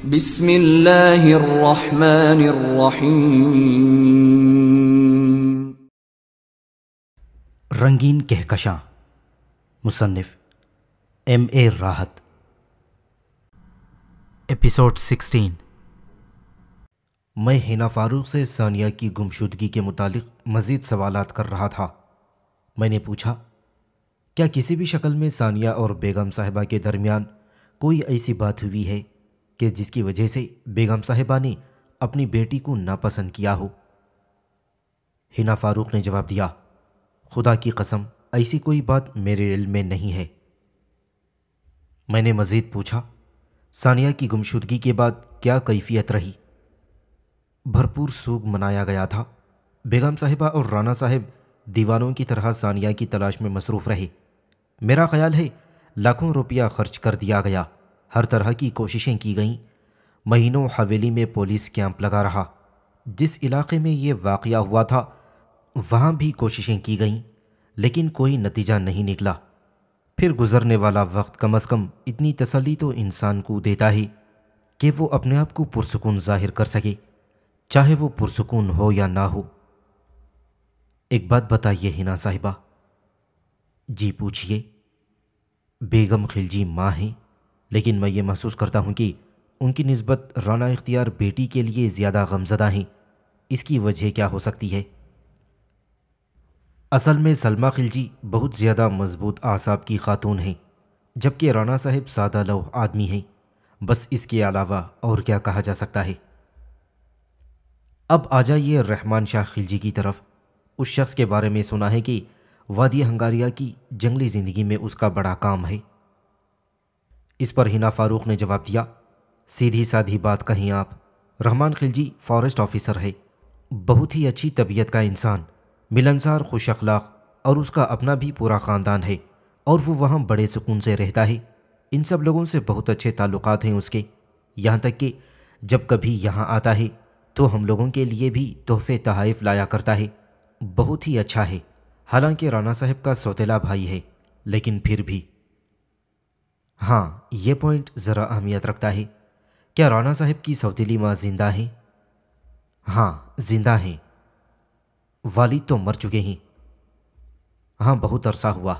रंगीन Kahkashan मुसन्फ M A राहत episode 16 मैं हिना फारूक से सानिया की गुमशुदगी के मुतालिक मज़ीद सवाल कर रहा था मैंने पूछा क्या किसी भी शक्ल में सानिया और बेगम साहिबा के दरमियान कोई ऐसी बात हुई है कि जिसकी वजह से बेगम साहिबा ने अपनी बेटी को नापसंद किया हो हिना फारूक ने जवाब दिया खुदा की कसम ऐसी कोई बात मेरे इल में नहीं है मैंने मज़ीद पूछा सानिया की गुमशुदगी के बाद क्या कैफियत रही भरपूर सूग मनाया गया था बेगम साहिबा और राना साहब दीवानों की तरह सानिया की तलाश में मसरूफ़ रहे मेरा ख्याल है लाखों रुपया खर्च कर दिया गया हर तरह की कोशिशें की गईं महीनों हवेली में पुलिस कैंप लगा रहा जिस इलाके में ये वाक़ हुआ था वहाँ भी कोशिशें की गईं लेकिन कोई नतीजा नहीं निकला फिर गुज़रने वाला वक्त कम अज़ कम इतनी तसली तो इंसान को देता ही कि वो अपने आप को पुरसकून ज़ाहिर कर सके चाहे वो पुरसकून हो या ना हो एक बात बताइए हिना साहिबा जी पूछिए बेगम खिलजी माँ हैं लेकिन मैं ये महसूस करता हूँ कि उनकी नस्बत राना इख्तियार बेटी के लिए ज़्यादा गमजदा हैं इसकी वजह क्या हो सकती है असल में सलमा खिलजी बहुत ज़्यादा मजबूत आसाब की खातून हैं जबकि राना साहब सादा लोह आदमी हैं बस इसके अलावा और क्या कहा जा सकता है अब आ जाइए रहमान शाह खिलजी की तरफ उस शख्स के बारे में सुना है कि वादी हंगारिया की जंगली ज़िंदगी में उसका बड़ा काम है इस पर हिना फारूक ने जवाब दिया सीधी साधी बात कहीं आप रहमान खिलजी फॉरेस्ट ऑफिसर है बहुत ही अच्छी तबीयत का इंसान मिलनसार खुश अखलाक और उसका अपना भी पूरा ख़ानदान है और वो वहाँ बड़े सुकून से रहता है इन सब लोगों से बहुत अच्छे ताल्लुक हैं उसके यहाँ तक कि जब कभी यहाँ आता है तो हम लोगों के लिए भी तोहफे तहफ़ लाया करता है बहुत ही अच्छा है हालांकि राना साहब का सौतेला भाई है लेकिन फिर भी हाँ ये पॉइंट ज़रा अहमियत रखता है क्या राना साहब की सौतीली माँ जिंदा है हाँ जिंदा हैं वालिद तो मर चुके हैं हाँ बहुत अरसा हुआ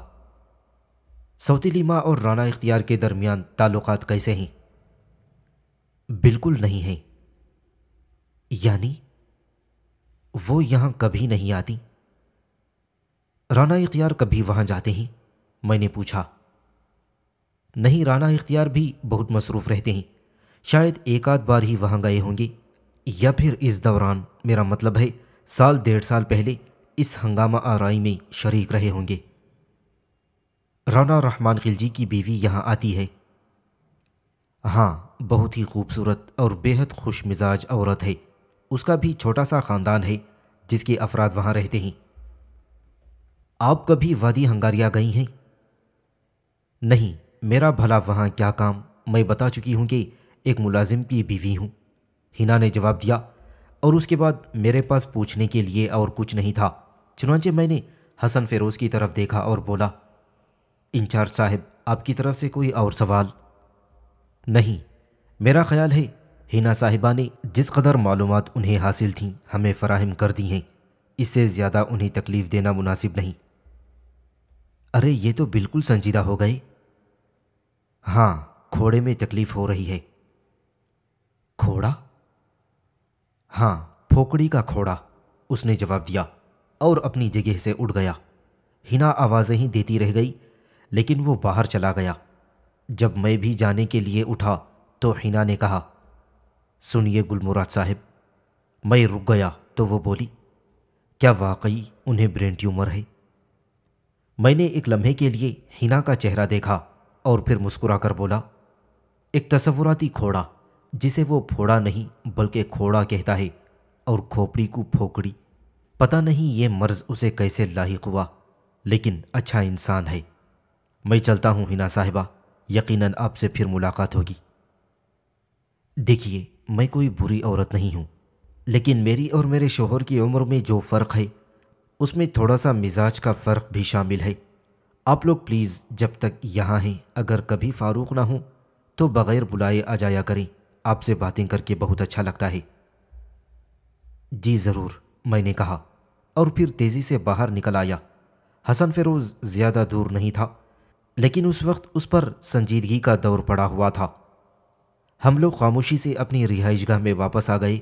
सौतीली माँ और राना इख्तियार के दरमियान ताल्लुकात कैसे हैं बिल्कुल नहीं हैं यानी वो यहाँ कभी नहीं आती राना इख्तियार कभी वहाँ जाते हैं मैंने पूछा नहीं राना इख्तियार भी बहुत मसरूफ़ रहते हैं शायद एक आध बार ही वहाँ गए होंगे या फिर इस दौरान मेरा मतलब है साल डेढ़ साल पहले इस हंगामा आरई में शरीक रहे होंगे राना रहमान खिलजी की बीवी यहाँ आती है हाँ बहुत ही खूबसूरत और बेहद खुश मिजाज औरत है उसका भी छोटा सा ख़ानदान है जिसके अफराद वहाँ रहते हैं आप कभी वादी हंगारिया गई हैं नहीं मेरा भला वहाँ क्या काम मैं बता चुकी हूँ कि एक मुलाजिम की बीवी हूँ हिना ने जवाब दिया और उसके बाद मेरे पास पूछने के लिए और कुछ नहीं था चुनाचे मैंने हसन फेरोज़ की तरफ देखा और बोला इंचार्ज साहब आपकी तरफ से कोई और सवाल नहीं मेरा ख्याल है हिना साहिबा ने जिस कदर मालूम उन्हें हासिल थीं हमें फराहम कर दी हैं इससे ज़्यादा उन्हें तकलीफ़ देना मुनासिब नहीं अरे ये तो बिल्कुल संजीदा हो गए हाँ घोड़े में तकलीफ हो रही है खोड़ा हाँ फोकड़ी का खोड़ा उसने जवाब दिया और अपनी जगह से उठ गया हिना आवाज़ें ही देती रह गई लेकिन वो बाहर चला गया जब मैं भी जाने के लिए उठा तो हिना ने कहा सुनिए गुलमुराद साहब मैं रुक गया तो वो बोली क्या वाकई उन्हें ब्रेन ट्यूमर है मैंने एक लम्हे के लिए हिना का चेहरा देखा और फिर मुस्कुराकर बोला एक तस्वुराती घोड़ा जिसे वो फोड़ा नहीं बल्कि खोड़ा कहता है और खोपड़ी को फोकड़ी पता नहीं ये मर्ज उसे कैसे लाक हुआ लेकिन अच्छा इंसान है मैं चलता हूँ हिना साहिबा यकीनन आपसे फिर मुलाकात होगी देखिए मैं कोई बुरी औरत नहीं हूँ लेकिन मेरी और मेरे शोहर की उम्र में जो फ़र्क है उसमें थोड़ा सा मिजाज का फ़र्क भी शामिल है आप लोग प्लीज़ जब तक यहाँ हैं अगर कभी फ़ारूक ना हो तो बग़ैर बुलाए आ जाया करें आपसे बातें करके बहुत अच्छा लगता है जी ज़रूर मैंने कहा और फिर तेज़ी से बाहर निकल आया हसन फिरोज़ ज़्यादा दूर नहीं था लेकिन उस वक्त उस पर संजीदगी का दौर पड़ा हुआ था हम लोग खामोशी से अपनी रिहाइशगाह में वापस आ गए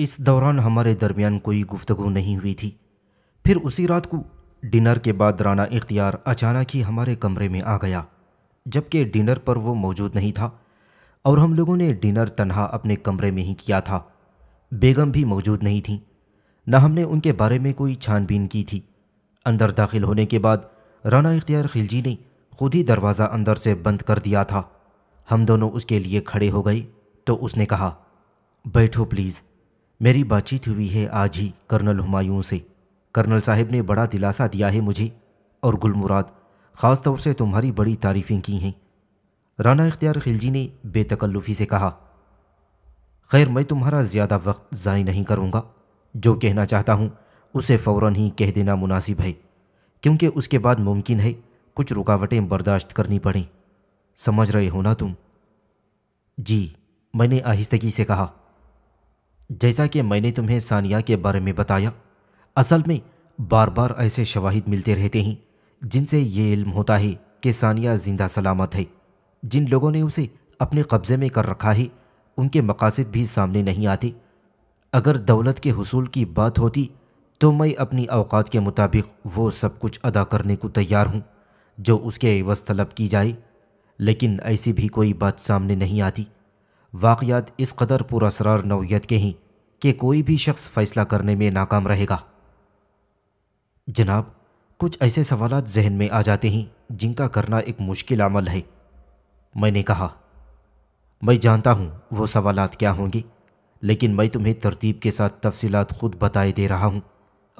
इस दौरान हमारे दरमियान कोई गुफ्तगु नहीं हुई थी फिर उसी रात को डिनर के बाद राना इख्तियार अचानक ही हमारे कमरे में आ गया जबकि डिनर पर वो मौजूद नहीं था और हम लोगों ने डिनर तनहा अपने कमरे में ही किया था बेगम भी मौजूद नहीं थी न हमने उनके बारे में कोई छानबीन की थी अंदर दाखिल होने के बाद राना इख्तियार खिलजी ने खुद ही दरवाज़ा अंदर से बंद कर दिया था हम दोनों उसके लिए खड़े हो गए तो उसने कहा बैठो प्लीज़ मेरी बातचीत हुई है आज ही कर्नल हुमायूं से कर्नल साहब ने बड़ा दिलासा दिया है मुझे और गुलमुराद ख़ास तौर से तुम्हारी बड़ी तारीफ़ें की हैं राना इख्तियार खिलजी ने बेतकल्लुफ़ी से कहा खैर मैं तुम्हारा ज़्यादा वक्त ज़ाय नहीं करूँगा जो कहना चाहता हूँ उसे फ़ौर ही कह देना मुनासिब है क्योंकि उसके बाद मुमकिन है कुछ रुकावटें बर्दाश्त करनी पड़ें समझ रहे हो ना तुम जी मैंने आहिस्तगी से कहा जैसा कि मैंने तुम्हें सानिया के बारे में बताया असल में बार बार ऐसे शवाहिद मिलते रहते हैं जिनसे ये इल्म होता है कि सानिया जिंदा सलामत है जिन लोगों ने उसे अपने कब्ज़े में कर रखा है उनके मकासद भी सामने नहीं आते अगर दौलत के हसूल की बात होती तो मैं अपनी अवकात के मुताबिक वो सब कुछ अदा करने को तैयार हूँ जो उसके एवज तलब की जाए लेकिन ऐसी भी कोई बात सामने नहीं आती वाकयात इस कदर पुरसरार नौीयत के हैं कि कोई भी शख्स फ़ैसला करने में नाकाम रहेगा जनाब कुछ ऐसे सवाल जहन में आ जाते हैं जिनका करना एक मुश्किल अमल है मैंने कहा मैं जानता हूँ वो सवाल क्या होंगे लेकिन मैं तुम्हें तरतीब के साथ तफसीत खुद बताए दे रहा हूँ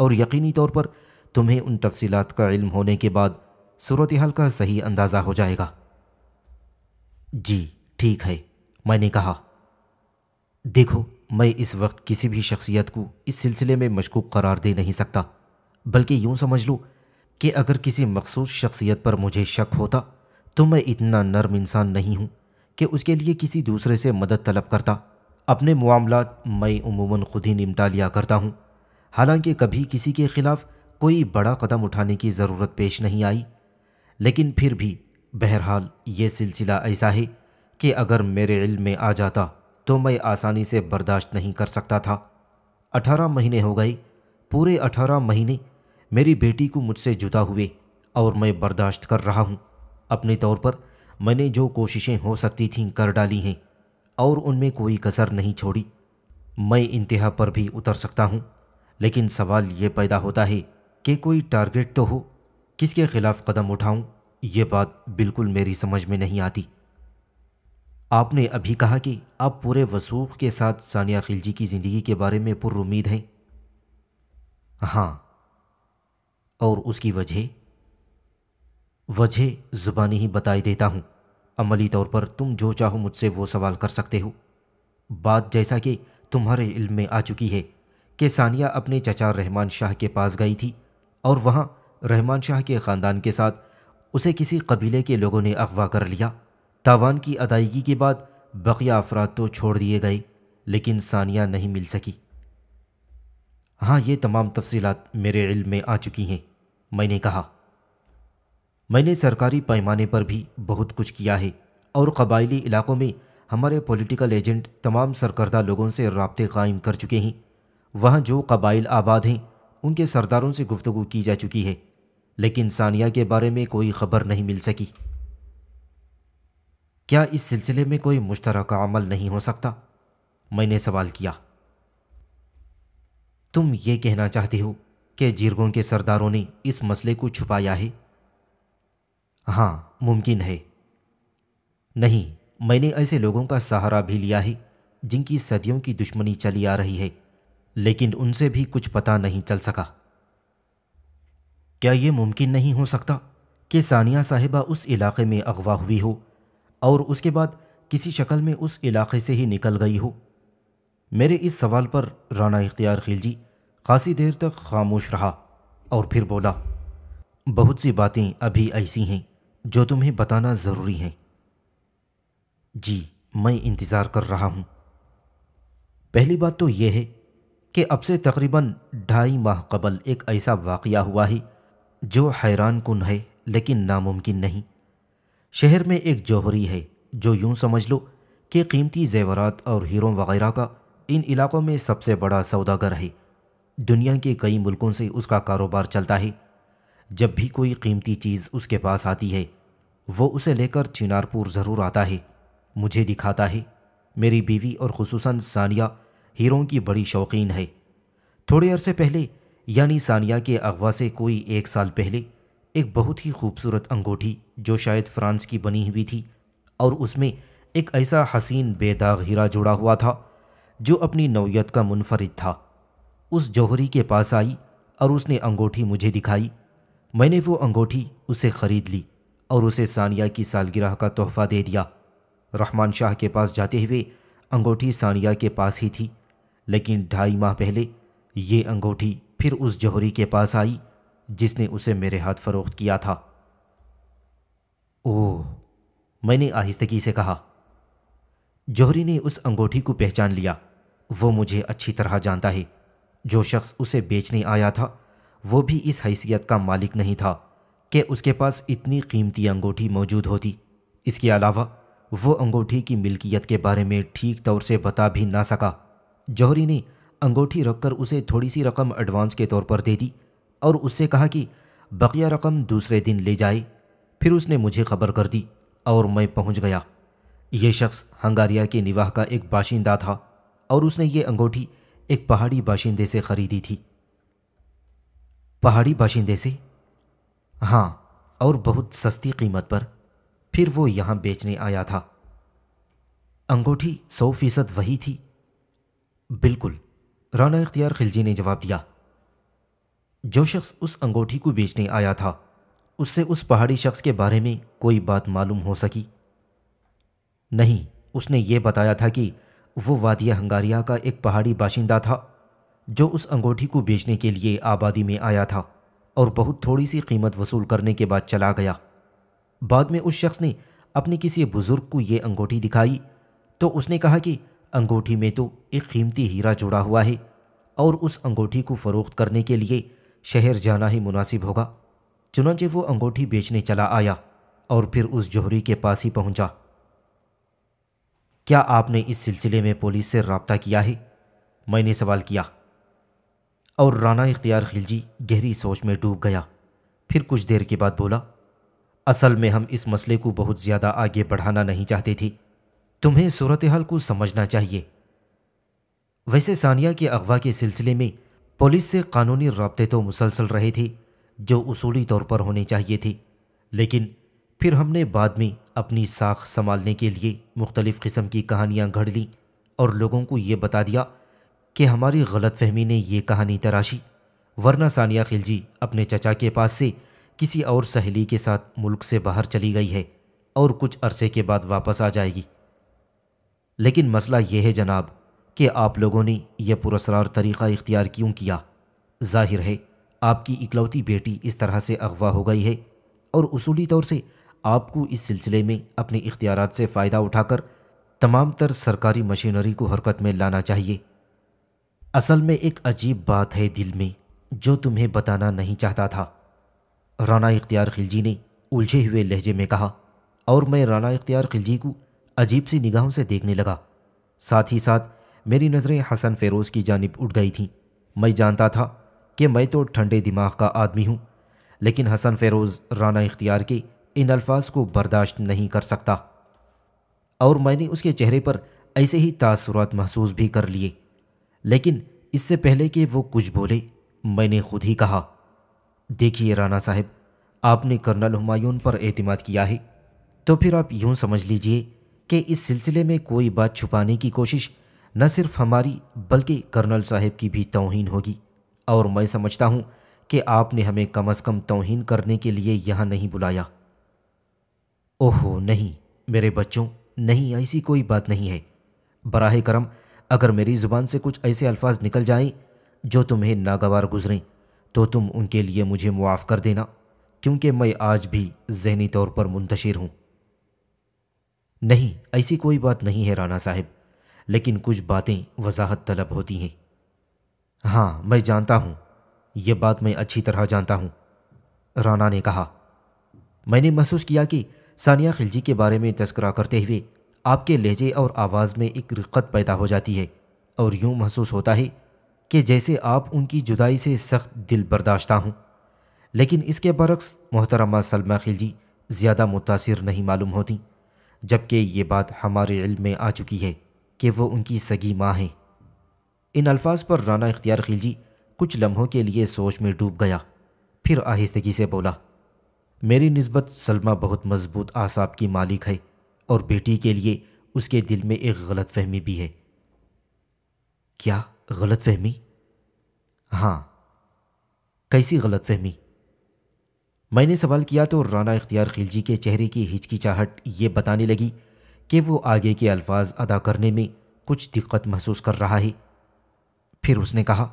और यकीनी तौर पर तुम्हें उन तफसीत का इल्म होने के बाद सूरत हाल का सही अंदाज़ा हो जाएगा जी ठीक है मैंने कहा देखो मैं इस वक्त किसी भी शख्सियत को इस सिलसिले में मशकूक करार दे नहीं सकता बल्कि यूं समझ लो कि अगर किसी मखसूस शख्सियत पर मुझे शक होता तो मैं इतना नर्म इंसान नहीं हूँ कि उसके लिए किसी दूसरे से मदद तलब करता अपने मामला मैं उमूमन खुद ही निपटा लिया करता हूँ हालांकि कभी किसी के ख़िलाफ़ कोई बड़ा कदम उठाने की ज़रूरत पेश नहीं आई लेकिन फिर भी बहरहाल ये सिलसिला ऐसा है कि अगर मेरे इल में आ जाता तो मैं आसानी से बर्दाश्त नहीं कर सकता था अठारह महीने हो गए पूरे अठारह महीने मेरी बेटी को मुझसे जुदा हुए और मैं बर्दाश्त कर रहा हूँ अपने तौर पर मैंने जो कोशिशें हो सकती थीं कर डाली हैं और उनमें कोई कसर नहीं छोड़ी मैं इंतहा पर भी उतर सकता हूँ लेकिन सवाल ये पैदा होता है कि कोई टारगेट तो हो किसके खिलाफ कदम उठाऊं ये बात बिल्कुल मेरी समझ में नहीं आती आपने अभी कहा कि आप पूरे वसूख के साथ सानिया खिलजी की ज़िंदगी के बारे में पुरुद हैं हाँ और उसकी वजह वजह ज़ुबानी ही बताई देता हूँ अमली तौर पर तुम जो चाहो मुझसे वो सवाल कर सकते हो बात जैसा कि तुम्हारे इल्म में आ चुकी है कि सानिया अपने चचा रहमान शाह के पास गई थी और वहाँ रहमान शाह के ख़ानदान के साथ उसे किसी कबीले के लोगों ने अगवा कर लिया तावान की अदायगी के बाद बकिया अफराद तो छोड़ दिए गए लेकिन सानिया नहीं मिल सकी हाँ ये तमाम तफसीलात मेरे इल्म में आ चुकी हैं मैंने कहा मैंने सरकारी पैमाने पर भी बहुत कुछ किया है और कबायली इलाकों में हमारे पॉलिटिकल एजेंट तमाम सरकर्दा लोगों से रबते कायम कर चुके हैं वहाँ जो कबाइल आबाद हैं उनके सरदारों से गुफ्तु की जा चुकी है लेकिन सानिया के बारे में कोई खबर नहीं मिल सकी क्या इस सिलसिले में कोई मुश्तरक अमल नहीं हो सकता मैंने सवाल किया तुम ये कहना चाहते हो कि जीरगों के सरदारों ने इस मसले को छुपाया है हाँ मुमकिन है नहीं मैंने ऐसे लोगों का सहारा भी लिया है जिनकी सदियों की दुश्मनी चली आ रही है लेकिन उनसे भी कुछ पता नहीं चल सका क्या ये मुमकिन नहीं हो सकता कि सानिया साहिबा उस इलाके में अगवा हुई हो और उसके बाद किसी शक्ल में उस इलाके से ही निकल गई हो मेरे इस सवाल पर राना इख्तियार खिलजी खासी देर तक खामोश रहा और फिर बोला बहुत सी बातें अभी ऐसी हैं जो तुम्हें बताना ज़रूरी हैं जी मैं इंतज़ार कर रहा हूँ पहली बात तो यह है कि अब से तकरीबन ढाई माह कबल एक ऐसा वाक़ हुआ है जो हैरान कन है लेकिन नामुमकिन नहीं शहर में एक जौहरी है जो यूं समझ लो कि कीमती जेवरात और हीरों वगैरह का इन इलाकों में सबसे बड़ा सौदागर है दुनिया के कई मुल्कों से उसका कारोबार चलता है जब भी कोई कीमती चीज़ उसके पास आती है वो उसे लेकर चिनारपुर ज़रूर आता है मुझे दिखाता है मेरी बीवी और खसूस सानिया हीरों की बड़ी शौकीन है थोड़े अरसे पहले यानी सानिया के अगवा से कोई एक साल पहले एक बहुत ही खूबसूरत अंगूठी जो शायद फ्रांस की बनी हुई थी और उसमें एक ऐसा हसीन बेदाग हीरा जुड़ा हुआ था जो अपनी नौीयत का मुनफरद था उस जौहरी के पास आई और उसने अंगूठी मुझे दिखाई मैंने वो अंगूठी उसे ख़रीद ली और उसे सानिया की सालगिरह का तोहफ़ा दे दिया रहमान शाह के पास जाते हुए अंगूठी सानिया के पास ही थी लेकिन ढाई माह पहले ये अंगूठी फिर उस जौहरी के पास आई जिसने उसे मेरे हाथ फरोख्त किया था ओह मैंने आहिस्तगी से कहा जौहरी ने उस अंगूठी को पहचान लिया वो मुझे अच्छी तरह जानता है जो शख्स उसे बेचने आया था वो भी इस हैसियत का मालिक नहीं था कि उसके पास इतनी कीमती अंगूठी मौजूद होती इसके अलावा वो अंगूठी की मिल्कियत के बारे में ठीक तौर से बता भी ना सका जौहरी ने अंगूठी रखकर उसे थोड़ी सी रकम एडवांस के तौर पर दे दी और उससे कहा कि बकिया रकम दूसरे दिन ले जाए फिर उसने मुझे खबर कर दी और मैं पहुंच गया ये शख्स हंगारिया के निवाह का एक बाशिंदा था और उसने ये अंगूठी एक पहाड़ी बाशिंदे से खरीदी थी पहाड़ी बाशिंदे से हाँ और बहुत सस्ती कीमत पर फिर वो यहां बेचने आया था अंगूठी सौ फीसद वही थी बिल्कुल राना इख्तियार खिलजी ने जवाब दिया जो शख्स उस अंगूठी को बेचने आया था उससे उस पहाड़ी शख्स के बारे में कोई बात मालूम हो सकी नहीं उसने ये बताया था कि वो वादिया हंगारिया का एक पहाड़ी बाशिंदा था जो उस अंगूठी को बेचने के लिए आबादी में आया था और बहुत थोड़ी सी कीमत वसूल करने के बाद चला गया बाद में उस शख्स ने अपने किसी बुज़ुर्ग को ये अंगूठी दिखाई तो उसने कहा कि अंगूठी में तो एक कीमती हीरा जुड़ा हुआ है और उस अंगूठी को फ़रोख्त करने के लिए शहर जाना ही मुनासिब होगा चुनाचे वो अंगूठी बेचने चला आया और फिर उस जोहरी के पास ही पहुंचा। क्या आपने इस सिलसिले में पुलिस से रबता किया है मैंने सवाल किया और राना इख्तियार खिलजी गहरी सोच में डूब गया फिर कुछ देर के बाद बोला असल में हम इस मसले को बहुत ज़्यादा आगे बढ़ाना नहीं चाहते थे तुम्हें सूरत हाल को समझना चाहिए वैसे सानिया के अगवा के सिलसिले में पुलिस से कानूनी रबते तो मुसलसल रहे थे जो उसूली तौर पर होने चाहिए थे लेकिन फिर हमने बाद में अपनी साख संभालने के लिए मुख्तलिफ़ किस्म की कहानियाँ घड़ लीं और लोगों को ये बता दिया कि हमारी गलत फहमी ने यह कहानी तराशी वरना सानिया खिलजी अपने चचा के पास से किसी और सहेली के साथ मुल्क से बाहर चली गई है और कुछ अरसे के बाद वापस आ जाएगी लेकिन मसला यह है जनाब कि आप लोगों ने यह पुरसरार तरीक़ा इख्तियार क्यों किया जाहिर है आपकी इकलौती बेटी इस तरह से अगवा हो गई है और उसूली तौर से आपको इस सिलसिले में अपने इख्तियार से फ़ायदा उठाकर तमाम तर सरकारी मशीनरी को हरकत में लाना चाहिए असल में एक अजीब बात है दिल में जो तुम्हें बताना नहीं चाहता था राना इख्तियार खिलजी ने उलझे हुए लहजे में कहा और मैं राना इख्तियार खिलजी को अजीब सी निगाहों से देखने लगा साथ ही साथ मेरी नज़रें हसन फ़ेरोज़ की जानब उठ गई थीं मैं जानता था कि मैं तो ठंडे दिमाग का आदमी हूँ लेकिन हसन फ़ेरोज़ राना इख्तियार के इन अल्फाज को बर्दाश्त नहीं कर सकता और मैंने उसके चेहरे पर ऐसे ही तासुरात महसूस भी कर लिए लेकिन इससे पहले कि वो कुछ बोले मैंने खुद ही कहा देखिए राना साहब आपने कर्नल हुमायूं पर एतमाद किया है तो फिर आप यूं समझ लीजिए कि इस सिलसिले में कोई बात छुपाने की कोशिश न सिर्फ हमारी बल्कि कर्नल साहब की भी तोहन होगी और मैं समझता हूँ कि आपने हमें कम अज़ कम तोहन करने के लिए यहाँ नहीं बुलाया ओहो नहीं मेरे बच्चों नहीं ऐसी कोई बात नहीं है बराह करम अगर मेरी ज़ुबान से कुछ ऐसे अल्फाज निकल जाएं जो तुम्हें नागवार गुजरें तो तुम उनके लिए मुझे मुआफ़ कर देना क्योंकि मैं आज भी जहनी तौर पर मुंतशिर हूँ नहीं ऐसी कोई बात नहीं है राना साहब लेकिन कुछ बातें वजाहत तलब होती हैं हाँ मैं जानता हूँ यह बात मैं अच्छी तरह जानता हूँ राना ने कहा मैंने महसूस किया कि सानिया खिलजी के बारे में तस्करा करते हुए आपके लहजे और आवाज़ में एक रिक्कत पैदा हो जाती है और यूँ महसूस होता है कि जैसे आप उनकी जुदाई से सख्त दिल बर्दाश्त हूँ लेकिन इसके बरक्स मोहतरमा सलमा खिलजी ज़्यादा मुतासर नहीं मालूम होती जबकि ये बात हमारे इल्म में आ चुकी है कि वो उनकी सगी माँ हैं इन अल्फाज पर राना इख्तियार खिलजी कुछ लम्हों के लिए सोच में डूब गया फिर आहिस्तगी से बोला मेरी नस्बत सलमा बहुत मजबूत आसाब की मालिक है और बेटी के लिए उसके दिल में एक गलत फहमी भी है क्या गलत फहमी हाँ कैसी गलत फहमी मैंने सवाल किया तो राना इख्तियार खिलजी के चेहरे की हिचकिचाहट ये बताने लगी कि वो आगे के अल्फाज अदा करने में कुछ दिक्कत महसूस कर रहा है फिर उसने कहा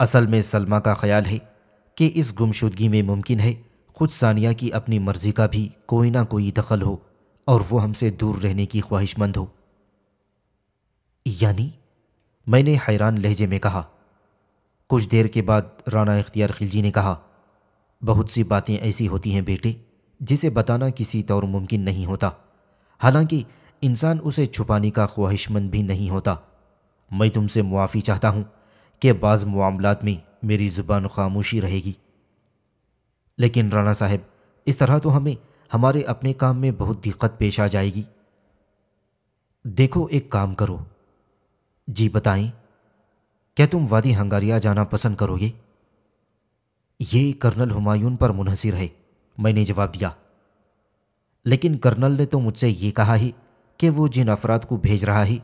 असल में सलमा का ख्याल है कि इस गुमशुदगी में मुमकिन है खुद सानिया की अपनी मर्ज़ी का भी कोई ना कोई दखल हो और वो हमसे दूर रहने की ख्वाहिशमंद हो यानी मैंने हैरान लहजे में कहा कुछ देर के बाद राना इख्तियार खिलजी ने कहा बहुत सी बातें ऐसी होती हैं बेटे जिसे बताना किसी तौर मुमकिन नहीं होता हालांकि इंसान उसे छुपाने का ख्वाहिशमंद भी नहीं होता मैं तुमसे मुआफ़ी चाहता हूँ कि बाज़ मामलत में मेरी ज़ुबान खामोशी रहेगी लेकिन राणा साहब इस तरह तो हमें हमारे अपने काम में बहुत दिक्कत पेश आ जाएगी देखो एक काम करो जी बताएं क्या तुम वादी हंगारिया जाना पसंद करोगे ये कर्नल हुमायून पर मुनहसर है मैंने जवाब दिया लेकिन कर्नल ने तो मुझसे ये कहा ही कि वो जिन अफराद को भेज रहा है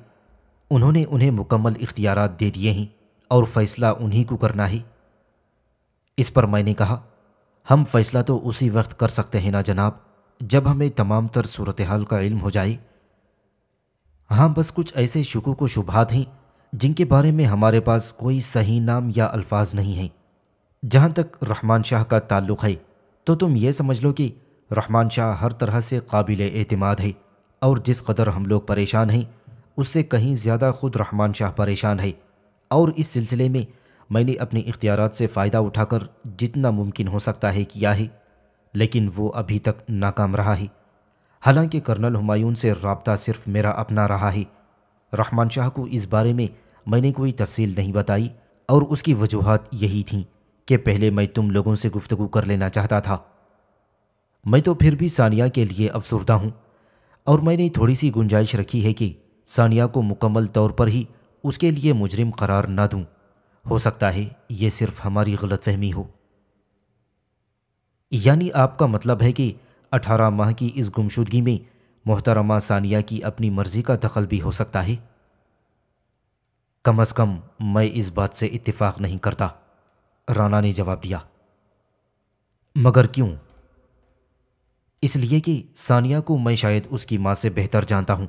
उन्होंने उन्हें मुकम्मल इख्तियार दे दिए हैं और फैसला उन्हीं को करना ही इस पर मैंने कहा हम फैसला तो उसी वक्त कर सकते हैं ना जनाब जब हमें तमाम तर सूरत हाल का इल्म हो जाए हाँ बस कुछ ऐसे शकू को शुभात हैं जिनके बारे में हमारे पास कोई सही नाम या अल्फाज नहीं हैं जहाँ तक रहमान शाह का ताल्लुक़ है तो तुम ये समझ लो कि रहमान शाह हर तरह से काबिल एतमाद है और जिस कदर हम लोग परेशान हैं उससे कहीं ज़्यादा खुद रहमान शाह परेशान है और इस सिलसिले में मैंने अपने इख्तियार से फ़ायदा उठाकर जितना मुमकिन हो सकता है किया है लेकिन वो अभी तक नाकाम रहा है हालांकि कर्नल हुमायूं से रबता सिर्फ मेरा अपना रहा है रहमान शाह को इस बारे में मैंने कोई तफसील नहीं बताई और उसकी वजूहत यही थी कि पहले मैं तुम लोगों से गुफ्तु कर लेना चाहता था मैं तो फिर भी सानिया के लिए अफसरदा हूँ और मैंने थोड़ी सी गुंजाइश रखी है कि सानिया को मुकम्मल तौर पर ही उसके लिए मुजरिम करार ना दूँ हो सकता है ये सिर्फ हमारी गलतफहमी हो यानी आपका मतलब है कि अठारह माह की इस गुमशुदगी में मोहतरमा सानिया की अपनी मर्ज़ी का दखल भी हो सकता है कम अज़ कम मैं इस बात से इत्तेफाक नहीं करता राना ने जवाब दिया मगर क्यों इसलिए कि सानिया को मैं शायद उसकी माँ से बेहतर जानता हूं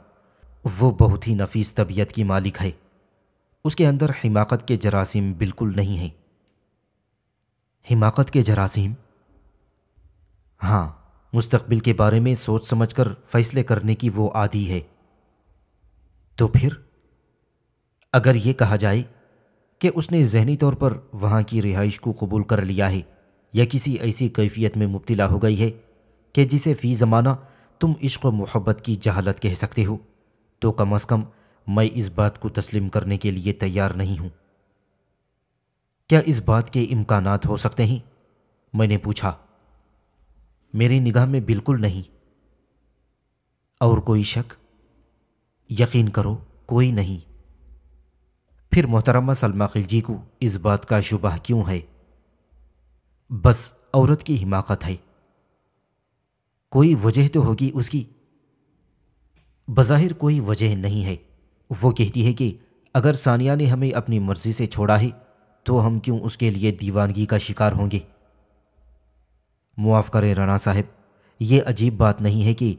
वो बहुत ही नफीस तबीयत की मालिक है उसके अंदर हिमाकत के जरासीम बिल्कुल नहीं हैं हिमाकत के जरासीम हाँ मुस्तबिल के बारे में सोच समझ कर फैसले करने की वो आदि है तो फिर अगर ये कहा जाए कि उसने जहनी तौर पर वहाँ की रिहाइश को कबूल कर लिया है या किसी ऐसी कैफियत में मुबतला हो गई है कि जिसे फ़ी ज़माना तुम इश्क मोहब्बत की जहालत कह सकते हो तो कम अज़ कम मैं इस बात को तस्लीम करने के लिए तैयार नहीं हूं क्या इस बात के इम्कान हो सकते हैं मैंने पूछा मेरी निगाह में बिल्कुल नहीं और कोई शक यकीन करो कोई नहीं फिर मोहतरमा सलमा खिलजी को इस बात का शुबह क्यों है बस औरत की हिमाकत है कोई वजह तो होगी उसकी बज़ाहिर कोई वजह नहीं है वो कहती है कि अगर सानिया ने हमें अपनी मर्ज़ी से छोड़ा है तो हम क्यों उसके लिए दीवानगी का शिकार होंगे मुआफ़ करें राणा साहब ये अजीब बात नहीं है कि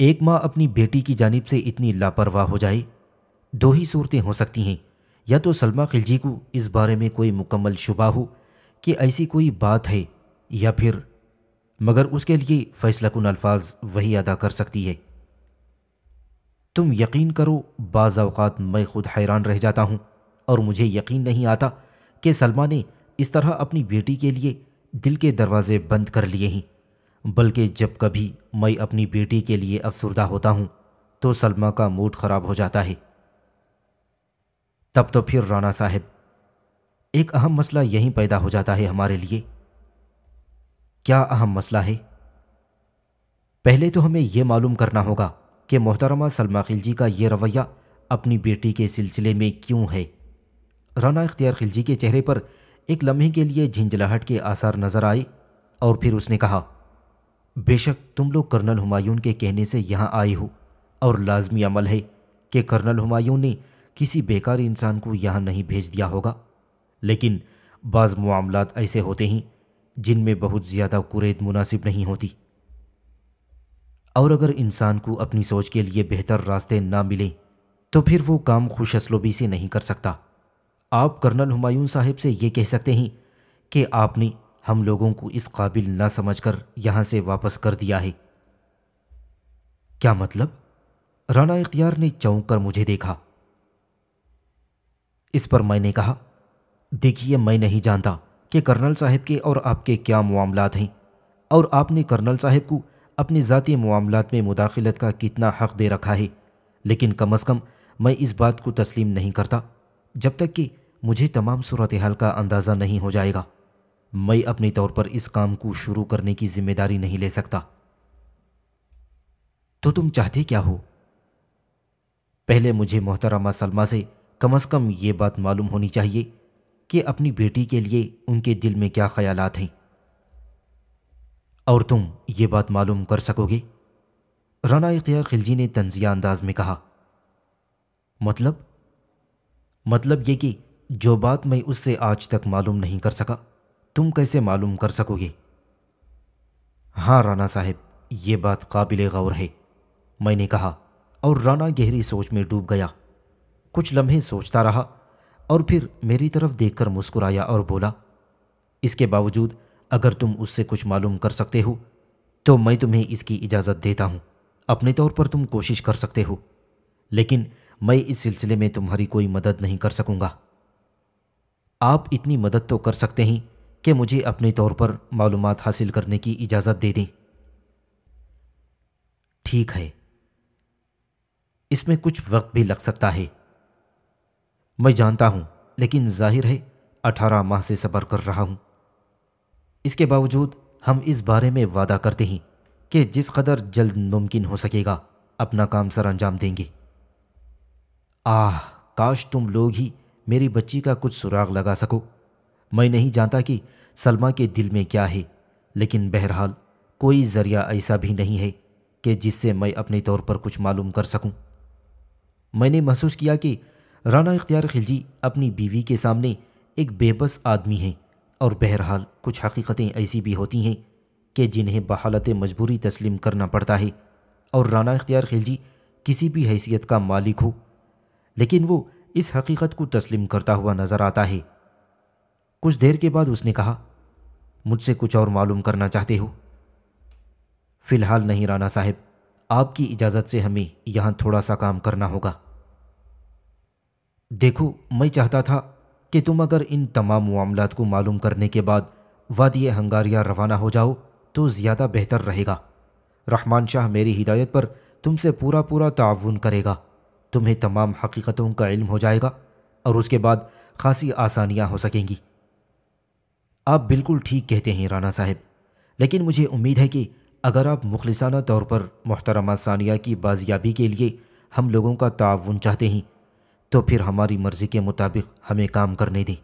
एक माँ अपनी बेटी की जानब से इतनी लापरवाह हो जाए दो ही सूरतें हो सकती हैं या तो सलमा खिलजी को इस बारे में कोई मुकम्मल शुबा हो कि ऐसी कोई बात है या फिर मगर उसके लिए फ़ैसला कन अल्फाज वही अदा कर सकती है तुम यकीन करो बाज़ात मैं खुद हैरान रह जाता हूँ और मुझे यकीन नहीं आता कि सलमा ने इस तरह अपनी बेटी के लिए दिल के दरवाजे बंद कर लिए हैं बल्कि जब कभी मैं अपनी बेटी के लिए अफसरदा होता हूँ तो सलमा का मूड ख़राब हो जाता है तब तो फिर राना साहब एक अहम मसला यहीं पैदा हो जाता है हमारे लिए क्या अहम मसला है पहले तो हमें यह मालूम करना होगा कि मोहतरमा सलमा खिलजी का यह रवैया अपनी बेटी के सिलसिले में क्यों है राना इख्तियार खिलजी के चेहरे पर एक लम्हे के लिए झिंझलाहट के आसार नज़र आए और फिर उसने कहा बेशक तुम लोग कर्नल हुमायूं के कहने से यहाँ आए हो और लाजमी अमल है कि कर्नल हुमायूं ने किसी बेकार इंसान को यहाँ नहीं भेज दिया होगा लेकिन बाज़ मामला ऐसे होते हैं जिनमें बहुत ज़्यादा कुरेद मुनासिब नहीं होती और अगर इंसान को अपनी सोच के लिए बेहतर रास्ते ना मिले तो फिर वो काम खुश असलोबी से नहीं कर सकता आप कर्नल हुमायूं साहब से ये कह सकते हैं कि आपने हम लोगों को इस काबिल ना समझकर यहां से वापस कर दिया है क्या मतलब राना इख्तियार ने चौंक कर मुझे देखा इस पर मैंने कहा देखिए मैं नहीं जानता कि कर्नल साहब के और आपके क्या मामलात हैं और आपने कर्नल साहब को अपने ज़ाती मामलों में मुदाखलत का कितना हक़ दे रखा है लेकिन कम अज़ कम मैं इस बात को तस्लीम नहीं करता जब तक कि मुझे तमाम सूरत हाल का अंदाज़ा नहीं हो जाएगा मैं अपने तौर पर इस काम को शुरू करने की जिम्मेदारी नहीं ले सकता तो तुम चाहते क्या हो पहले मुझे मोहतरमा सलमा से कम अज़ कम ये बात मालूम होनी चाहिए कि अपनी बेटी के लिए उनके दिल में क्या ख्यालात हैं और तुम ये बात मालूम कर सकोगे राना इख्तियार खिलजी ने तंजिया अंदाज में कहा मतलब मतलब ये कि जो बात मैं उससे आज तक मालूम नहीं कर सका तुम कैसे मालूम कर सकोगे हाँ राना साहब ये बात काबिल गौर है मैंने कहा और राना गहरी सोच में डूब गया कुछ लम्हे सोचता रहा और फिर मेरी तरफ देखकर मुस्कुराया और बोला इसके बावजूद अगर तुम उससे कुछ मालूम कर सकते हो तो मैं तुम्हें इसकी इजाज़त देता हूँ अपने तौर पर तुम कोशिश कर सकते हो लेकिन मैं इस सिलसिले में तुम्हारी कोई मदद नहीं कर सकूँगा आप इतनी मदद तो कर सकते हैं कि मुझे अपने तौर पर मालूम हासिल करने की इजाज़त दे दें ठीक है इसमें कुछ वक्त भी लग सकता है मैं जानता हूँ लेकिन जाहिर है अठारह माह से सफ़र कर रहा हूँ इसके बावजूद हम इस बारे में वादा करते हैं कि जिस कदर जल्द मुमकिन हो सकेगा अपना काम सर अंजाम देंगे आह काश तुम लोग ही मेरी बच्ची का कुछ सुराग लगा सको मैं नहीं जानता कि सलमा के दिल में क्या है लेकिन बहरहाल कोई ज़रिया ऐसा भी नहीं है कि जिससे मैं अपने तौर पर कुछ मालूम कर सकूं। मैंने महसूस किया कि राना इख्तियार खिलजी अपनी बीवी के सामने एक बेबस आदमी हैं और बहरहाल कुछ हकीकतें ऐसी भी होती हैं कि जिन्हें बहालत मजबूरी तस्लीम करना पड़ता है और राना इख्तियार खिलजी किसी भी हैसियत का मालिक हो लेकिन वो इस हकीकत को तस्लीम करता हुआ नज़र आता है कुछ देर के बाद उसने कहा मुझसे कुछ और मालूम करना चाहते हो फ़िलहाल नहीं राना साहब आपकी इजाज़त से हमें यहाँ थोड़ा सा काम करना होगा देखो मैं चाहता था कि तुम अगर इन तमाम मामला को मालूम करने के बाद वादी हंगारिया रवाना हो जाओ तो ज़्यादा बेहतर रहेगा रहमान शाह मेरी हिदायत पर तुमसे पूरा पूरा ताउन करेगा तुम्हें तमाम हकीकतों का इल्म हो जाएगा और उसके बाद खासी आसानियाँ हो सकेंगी आप बिल्कुल ठीक कहते हैं राना साहब लेकिन मुझे उम्मीद है कि अगर आप मुखलसाना तौर पर मोहतरमा सानिया की बाजियाबी के लिए हम लोगों का ताउन चाहते हैं तो फिर हमारी मर्जी के मुताबिक हमें काम करने दी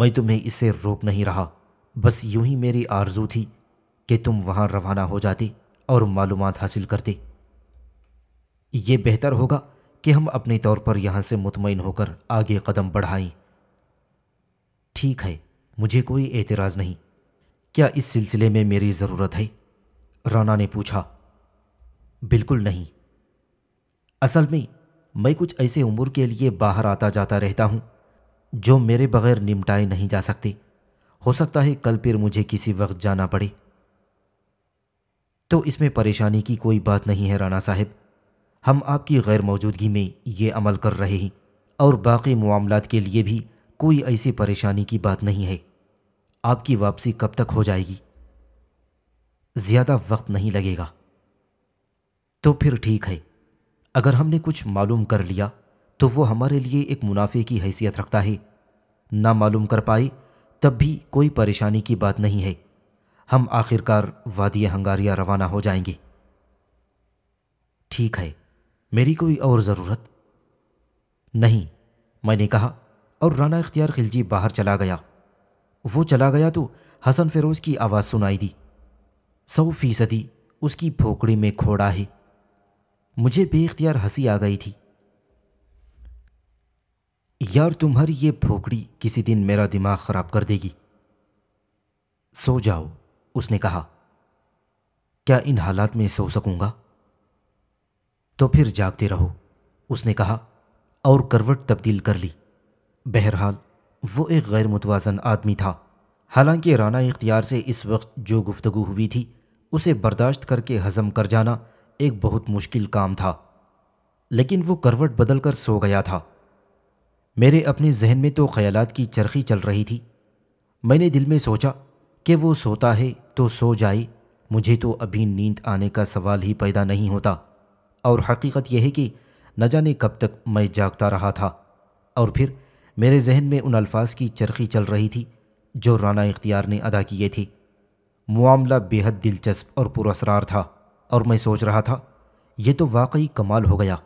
मैं तुम्हें इससे रोक नहीं रहा बस यूं ही मेरी आरजू थी कि तुम वहां रवाना हो जाते और मालूम हासिल करते ये बेहतर होगा कि हम अपने तौर पर यहां से मुतमिन होकर आगे कदम बढ़ाएं ठीक है मुझे कोई एतराज़ नहीं क्या इस सिलसिले में मेरी ज़रूरत है राना ने पूछा बिल्कुल नहीं असल में मैं कुछ ऐसे उम्र के लिए बाहर आता जाता रहता हूँ जो मेरे बगैर निमटाए नहीं जा सकती हो सकता है कल फिर मुझे किसी वक्त जाना पड़े तो इसमें परेशानी की कोई बात नहीं है राणा साहब हम आपकी गैर मौजूदगी में ये अमल कर रहे हैं और बाकी मामला के लिए भी कोई ऐसी परेशानी की बात नहीं है आपकी वापसी कब तक हो जाएगी ज़्यादा वक्त नहीं लगेगा तो फिर ठीक है अगर हमने कुछ मालूम कर लिया तो वो हमारे लिए एक मुनाफे की हैसियत रखता है ना मालूम कर पाए तब भी कोई परेशानी की बात नहीं है हम आखिरकार वादी हंगारिया रवाना हो जाएंगे ठीक है मेरी कोई और ज़रूरत नहीं मैंने कहा और राना इख्तियार खिलजी बाहर चला गया वो चला गया तो हसन फिरोज़ की आवाज़ सुनाई दी सौ फीसदी उसकी भोकड़ी में खोड़ा है मुझे बेख्तियार हंसी आ गई थी यार तुम्हारी ये भोकड़ी किसी दिन मेरा दिमाग ख़राब कर देगी सो जाओ उसने कहा क्या इन हालात में सो सकूंगा तो फिर जागते रहो उसने कहा और करवट तब्दील कर ली बहरहाल वो एक गैर मुतवाजन आदमी था हालांकि राना इख्तियार से इस वक्त जो गुफ्तगु हुई थी उसे बर्दाश्त करके हजम कर जाना एक बहुत मुश्किल काम था लेकिन वो करवट बदल कर सो गया था मेरे अपने जहन में तो ख्यालात की चरखी चल रही थी मैंने दिल में सोचा कि वो सोता है तो सो जाए मुझे तो अभी नींद आने का सवाल ही पैदा नहीं होता और हकीकत यह है कि न जाने कब तक मैं जागता रहा था और फिर मेरे जहन में उन अल्फाज की चरखी चल रही थी जो राना इख्तियार ने अदा किए थे मामला बेहद दिलचस्प और पुरसरार था और मैं सोच रहा था यह तो वाकई कमाल हो गया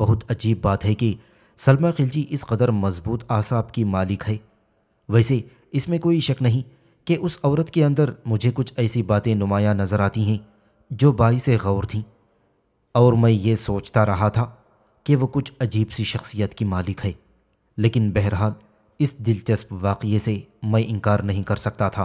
बहुत अजीब बात है कि सलमा खिलजी इस कदर मजबूत आसाब की मालिक है वैसे इसमें कोई शक नहीं कि उस औरत के अंदर मुझे कुछ ऐसी बातें नुमाया नज़र आती हैं जो बाईस गौर थीं और मैं ये सोचता रहा था कि वो कुछ अजीब सी शख्सियत की मालिक है लेकिन बहरहाल इस दिलचस्प वाक़े से मैं इनकार नहीं कर सकता था